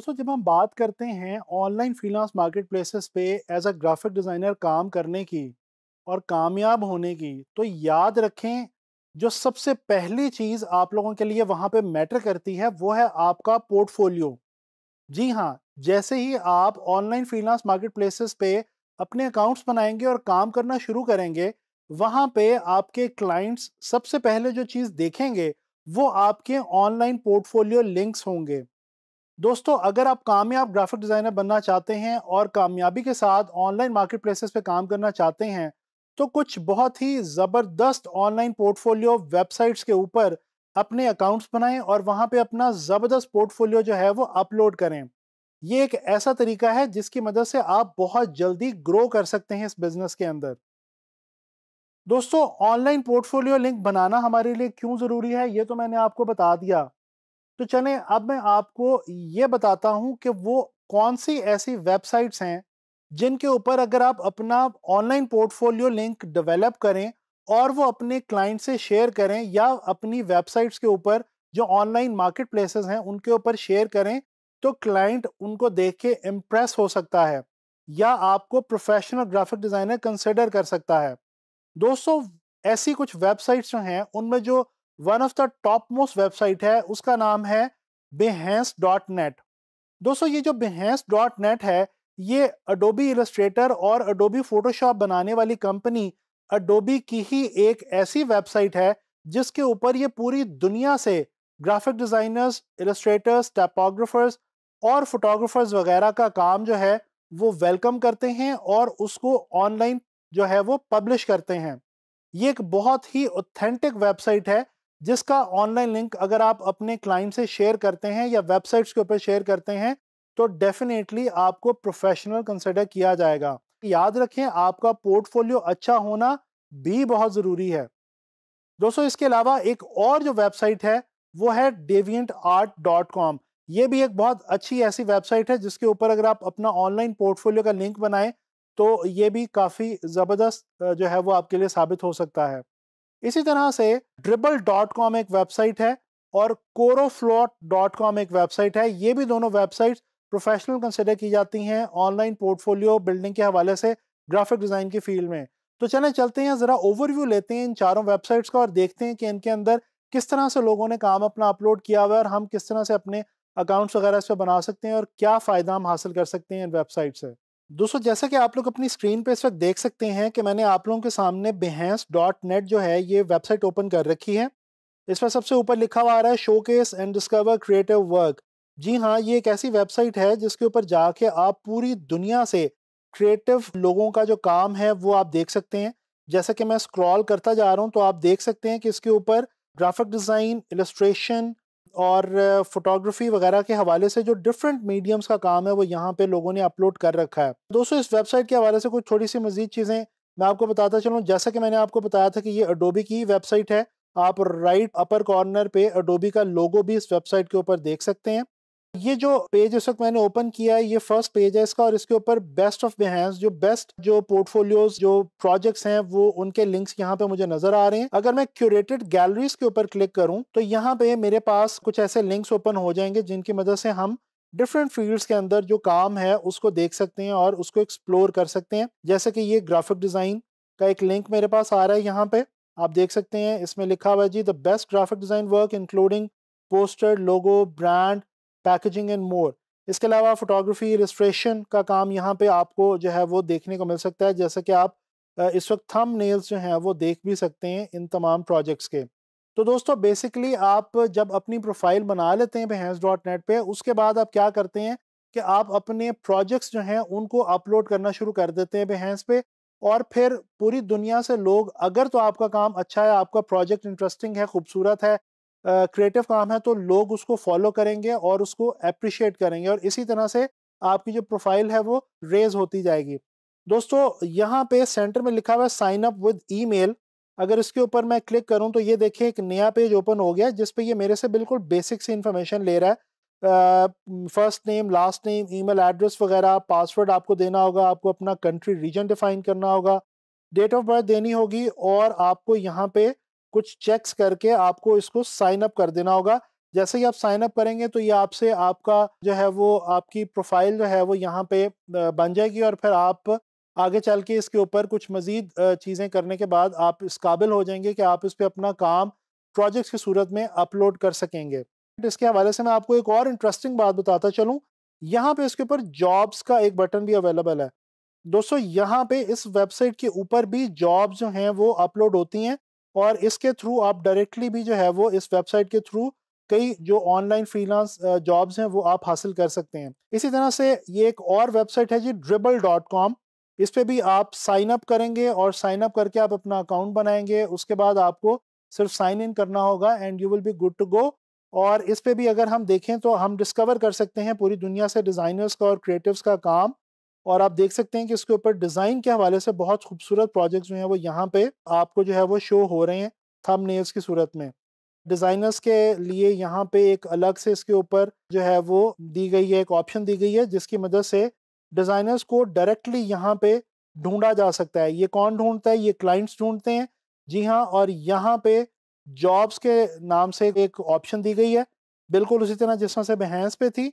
दोस्तों जब हम बात करते हैं ऑनलाइन फ्रीलांस मार्केट प्लेसेस पे एज अ ग्राफिक डिज़ाइनर काम करने की और कामयाब होने की तो याद रखें जो सबसे पहली चीज़ आप लोगों के लिए वहाँ पे मैटर करती है वो है आपका पोर्टफोलियो जी हाँ जैसे ही आप ऑनलाइन फ्रीलांस मार्केट प्लेसेस पे अपने अकाउंट्स बनाएंगे और काम करना शुरू करेंगे वहाँ पे आपके क्लाइंट्स सबसे पहले जो चीज़ देखेंगे वो आपके ऑनलाइन पोर्टफोलियो लिंक्स होंगे दोस्तों अगर आप कामयाब ग्राफिक डिज़ाइनर बनना चाहते हैं और कामयाबी के साथ ऑनलाइन मार्केट प्लेसेस पर काम करना चाहते हैं तो कुछ बहुत ही ज़बरदस्त ऑनलाइन पोर्टफोलियो वेबसाइट्स के ऊपर अपने अकाउंट्स बनाएं और वहां पे अपना ज़बरदस्त पोर्टफोलियो जो है वो अपलोड करें ये एक ऐसा तरीका है जिसकी मदद से आप बहुत जल्दी ग्रो कर सकते हैं इस बिज़नेस के अंदर दोस्तों ऑनलाइन पोर्टफोलियो लिंक बनाना हमारे लिए क्यों ज़रूरी है ये तो मैंने आपको बता दिया तो चले अब मैं आपको ये बताता हूँ कि वो कौन सी ऐसी वेबसाइट्स हैं जिनके ऊपर अगर आप अपना ऑनलाइन पोर्टफोलियो लिंक डेवलप करें और वो अपने क्लाइंट से शेयर करें या अपनी वेबसाइट्स के ऊपर जो ऑनलाइन मार्केट प्लेसेस हैं उनके ऊपर शेयर करें तो क्लाइंट उनको देख के इम्प्रेस हो सकता है या आपको प्रोफेशनल ग्राफिक डिज़ाइनर कंसिडर कर सकता है दोस्तों ऐसी कुछ वेबसाइट्स जो हैं उनमें जो one of the top most website है उसका नाम है बेहेंस डॉट नेट दोस्तों ये जो बेहेंस डॉट नेट है ये अडोबी इलस्ट्रेटर और अडोबी फोटोशॉप बनाने वाली कंपनी अडोबी की ही एक ऐसी वेबसाइट है जिसके ऊपर ये पूरी दुनिया से ग्राफिक डिज़ाइनर्स इलस्ट्रेटर्स टेपोग्राफर्स और फोटोग्राफर्स वगैरह का काम जो है वो वेलकम करते हैं और उसको ऑनलाइन जो है वो पब्लिश करते हैं ये एक बहुत ही ऑथेंटिक वेबसाइट है जिसका ऑनलाइन लिंक अगर आप अपने क्लाइंट से शेयर करते हैं या वेबसाइट्स के ऊपर शेयर करते हैं तो डेफिनेटली आपको प्रोफेशनल कंसिडर किया जाएगा याद रखें आपका पोर्टफोलियो अच्छा होना भी बहुत ज़रूरी है दोस्तों इसके अलावा एक और जो वेबसाइट है वो है डेवियंट आर्ट डॉट कॉम ये भी एक बहुत अच्छी ऐसी वेबसाइट है जिसके ऊपर अगर आप अपना ऑनलाइन पोर्टफोलियो का लिंक बनाएं तो ये भी काफ़ी ज़बरदस्त जो है वो आपके लिए साबित हो सकता है इसी तरह से ड्रिबल डॉट कॉम एक वेबसाइट है और कोरोफ्लॉट डॉट कॉम एक वेबसाइट है ये भी दोनों वेबसाइट्स प्रोफेशनल कंसिडर की जाती हैं ऑनलाइन पोर्टफोलियो बिल्डिंग के हवाले से ग्राफिक डिज़ाइन की फील्ड में तो चलें चलते हैं ज़रा ओवरव्यू लेते हैं इन चारों वेबसाइट्स का और देखते हैं कि इनके अंदर किस तरह से लोगों ने काम अपना अपलोड किया हुआ है और हम किस तरह से अपने अकाउंट्स वगैरह इस पर बना सकते हैं और क्या फ़ायदा हम हासिल कर सकते हैं इन वेबसाइट से दोस्तों जैसा कि आप लोग अपनी स्क्रीन पे इस वक्त देख सकते हैं कि मैंने आप लोगों के सामने बिहेंस डॉट नेट जो है ये वेबसाइट ओपन कर रखी है इस पर सबसे ऊपर लिखा हुआ आ रहा है case and discover creative work जी हाँ ये एक ऐसी वेबसाइट है जिसके ऊपर जाके आप पूरी दुनिया से क्रिएटिव लोगों का जो काम है वो आप देख सकते हैं जैसा कि मैं स्क्रॉल करता जा रहा हूँ तो आप देख सकते हैं कि इसके ऊपर ग्राफिक डिज़ाइन इलस्ट्रेशन और फोटोग्राफी वगैरह के हवाले से जो डिफरेंट मीडियम्स का काम है वो यहाँ पे लोगों ने अपलोड कर रखा है दोस्तों इस वेबसाइट के हवाले से कुछ थोड़ी सी मजीद चीज़ें मैं आपको बताता चलूँ जैसा कि मैंने आपको बताया था कि ये अडोबी की वेबसाइट है आप राइट अपर कॉर्नर पे अडोबी का लोगो भी इस वेबसाइट के ऊपर देख सकते हैं ये जो पेज इस वक्त मैंने ओपन किया है ये फर्स्ट पेज है इसका और इसके ऊपर बेस्ट ऑफ बिहेंस जो बेस्ट जो पोर्टफोलियोज जो प्रोजेक्ट्स हैं वो उनके लिंक्स यहाँ पे मुझे नजर आ रहे हैं अगर मैं क्यूरेटेड गैलरीज के ऊपर क्लिक करूँ तो यहाँ पे मेरे पास कुछ ऐसे लिंक्स ओपन हो जाएंगे जिनकी मदद से हम डिफरेंट फील्ड्स के अंदर जो काम है उसको देख सकते हैं और उसको एक्सप्लोर कर सकते हैं जैसे कि ये ग्राफिक डिज़ाइन का एक लिंक मेरे पास आ रहा है यहाँ पे आप देख सकते हैं इसमें लिखा हुआ है जी the best graphic design work including poster logo brand packaging and more इसके अलावा फोटोग्राफी रजिस्ट्रेशन का काम यहाँ पे आपको जो है वो देखने को मिल सकता है जैसा कि आप इस वक्त थम नेल्स जो हैं वो देख भी सकते हैं इन तमाम प्रोजेक्ट्स के तो दोस्तों बेसिकली आप जब अपनी प्रोफाइल बना लेते हैं behance.net डॉट नेट पर उसके बाद आप क्या करते हैं कि आप अपने प्रोजेक्ट्स जो हैं उनको अपलोड करना शुरू कर देते हैं behance पे और फिर पूरी दुनिया से लोग अगर तो आपका काम अच्छा है आपका प्रोजेक्ट इंटरेस्टिंग है खूबसूरत है क्रिएटिव काम है तो लोग उसको फॉलो करेंगे और उसको अप्रिशिएट करेंगे और इसी तरह से आपकी जो प्रोफाइल है वो रेज होती जाएगी दोस्तों यहाँ पे सेंटर में लिखा हुआ है साइन अप विद ईमेल अगर इसके ऊपर मैं क्लिक करूँ तो ये देखिए एक नया पेज ओपन हो गया जिसपे ये मेरे से बिल्कुल बेसिक सी इन्फॉर्मेशन ले रहा है first name last name email address वगैरह पासवर्ड आपको देना होगा आपको अपना कंट्री रीजन डिफाइन करना होगा डेट ऑफ बर्थ देनी होगी और आपको यहाँ पे कुछ चेक्स करके आपको इसको साइन अप कर देना होगा जैसे ही आप साइन अप करेंगे तो ये आपसे आपका जो है वो आपकी प्रोफाइल जो है वो यहाँ पे बन जाएगी और फिर आप आगे चल के इसके ऊपर कुछ मज़ीद चीज़ें करने के बाद आप इस काबिल हो जाएंगे कि आप इस पर अपना काम प्रोजेक्ट्स की सूरत में अपलोड कर सकेंगे इसके हवाले से मैं आपको एक और इंटरेस्टिंग बात बताता चलूँ यहाँ पे इसके ऊपर जॉब्स का एक बटन भी अवेलेबल है दोस्तों यहाँ पे इस वेबसाइट के ऊपर भी जॉब जो हैं वो अपलोड होती हैं और इसके थ्रू आप डायरेक्टली भी जो है वो इस वेबसाइट के थ्रू कई जो ऑनलाइन फ्रीलांस जॉब्स हैं वो आप हासिल कर सकते हैं इसी तरह से ये एक और वेबसाइट है जी ड्रिबल डॉट कॉम इस पर भी आप साइन अप करेंगे और साइन अप करके आप अपना अकाउंट बनाएंगे उसके बाद आपको सिर्फ साइन इन करना होगा and you will be good to go और इस पर भी अगर हम देखें तो हम डिस्कवर कर सकते हैं पूरी दुनिया से डिज़ाइनर्स का और क्रिएटिव्स का काम और आप देख सकते हैं कि इसके ऊपर डिज़ाइन के हवाले से बहुत खूबसूरत प्रोजेक्ट्स जो हैं वो यहाँ पे आपको जो है वो शो हो रहे हैं थम नेल्स की सूरत में डिज़ाइनर्स के लिए यहाँ पे एक अलग से इसके ऊपर जो है वो दी गई है एक ऑप्शन दी गई है जिसकी मदद से डिज़ाइनर्स को डायरेक्टली यहाँ पे ढूंढा जा सकता है ये कौन ढूंढता है ये क्लाइंट्स ढूंढते हैं जी हाँ और यहाँ पे जॉब्स के नाम से एक ऑप्शन दी गई है बिल्कुल उसी तरह जिस तरह से बहस पे थी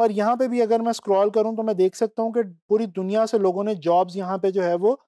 और यहाँ पे भी अगर मैं स्क्रॉल करूँ तो मैं देख सकता हूँ कि पूरी दुनिया से लोगों ने जॉब्स यहाँ पे जो है वो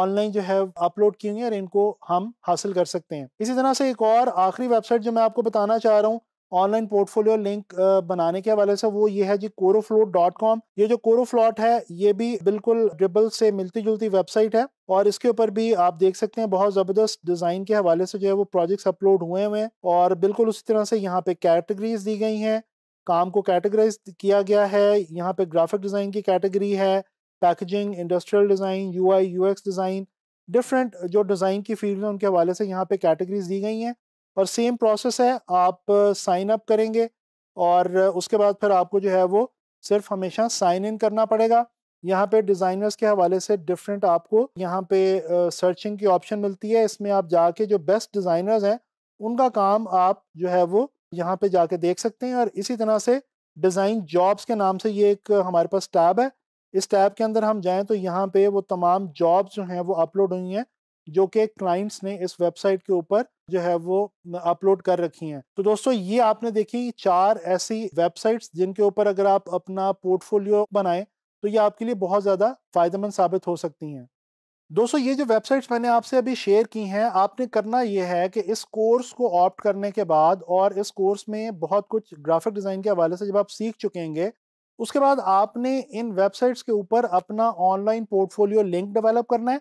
ऑनलाइन जो है अपलोड की हुई हैं और इनको हम हासिल कर सकते हैं इसी तरह से एक और आखिरी वेबसाइट जो मैं आपको बताना चाह रहा हूँ ऑनलाइन पोर्टफोलियो लिंक बनाने के हवाले से वो ये है जी कोरोफ्लोट डॉट कॉम ये जो कोरोफ्लॉट है ये भी बिल्कुल ड्रिबल से मिलती जुलती वेबसाइट है और इसके ऊपर भी आप देख सकते हैं बहुत ज़बरदस्त डिज़ाइन के हवाले से जो है वो प्रोजेक्ट्स अपलोड हुए हुए हैं और बिल्कुल उसी तरह से यहाँ पे कैटेगरीज दी गई हैं काम को कैटेगराइज किया गया है यहाँ पे ग्राफिक डिज़ाइन की कैटेगरी है packaging industrial design U I U X design different जो डिज़ाइन की फील्ड है उनके हवाले से यहाँ पे कैटेगरीज दी गई हैं और सेम प्रोसेस है आप साइन अप करेंगे और उसके बाद फिर आपको जो है वो सिर्फ हमेशा साइन इन करना पड़ेगा यहाँ पे डिज़ाइनर्स के हवाले से डिफरेंट आपको यहाँ पे सर्चिंग की ऑप्शन मिलती है इसमें आप जाके जो बेस्ट डिज़ाइनर्स हैं उनका काम आप जो है वो यहाँ पे जाके देख सकते हैं और इसी तरह से डिज़ाइन जॉब्स के नाम से ये एक हमारे पास टैब है इस टैब के अंदर हम जाएं तो यहाँ पे वो तमाम जॉब्स जो हैं वो अपलोड हुई हैं जो कि क्लाइंट्स ने इस वेबसाइट के ऊपर जो है वो अपलोड कर रखी हैं तो दोस्तों ये आपने देखी चार ऐसी वेबसाइट्स जिनके ऊपर अगर आप अपना पोर्टफोलियो बनाएं तो ये आपके लिए बहुत ज़्यादा फायदेमंद साबित हो सकती हैं दोस्तों ये जो वेबसाइट्स मैंने आपसे अभी शेयर की हैं आपने करना ये है कि इस कोर्स को ऑप्ट करने के बाद और इस कोर्स में बहुत कुछ ग्राफिक डिज़ाइन के हवाले से जब आप सीख चुकेंगे उसके बाद आपने इन वेबसाइट्स के ऊपर अपना ऑनलाइन पोर्टफोलियो लिंक डेवलप करना है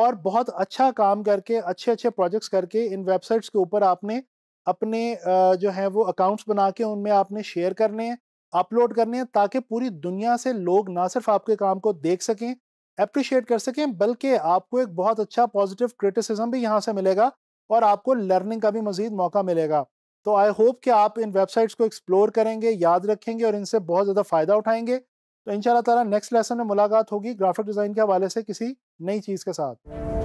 और बहुत अच्छा काम करके अच्छे अच्छे प्रोजेक्ट्स करके इन वेबसाइट्स के ऊपर आपने अपने जो है वो अकाउंट्स बना के उनमें आपने शेयर करने हैं अपलोड करने हैं ताकि पूरी दुनिया से लोग ना सिर्फ आपके काम को देख सकें अप्रिशिएट कर सकें बल्कि आपको एक बहुत अच्छा पॉजिटिव क्रिटिसिज्म भी यहाँ से मिलेगा और आपको लर्निंग का भी मजीद मौका मिलेगा तो आई होप कि आप इन वेबसाइट्स को एक्सप्लोर करेंगे याद रखेंगे और इनसे बहुत ज़्यादा फ़ायदा उठाएंगे तो इन ताला नेक्स्ट लेसन में मुलाकात होगी ग्राफिक डिज़ाइन के हवाले से किसी नई चीज़ के साथ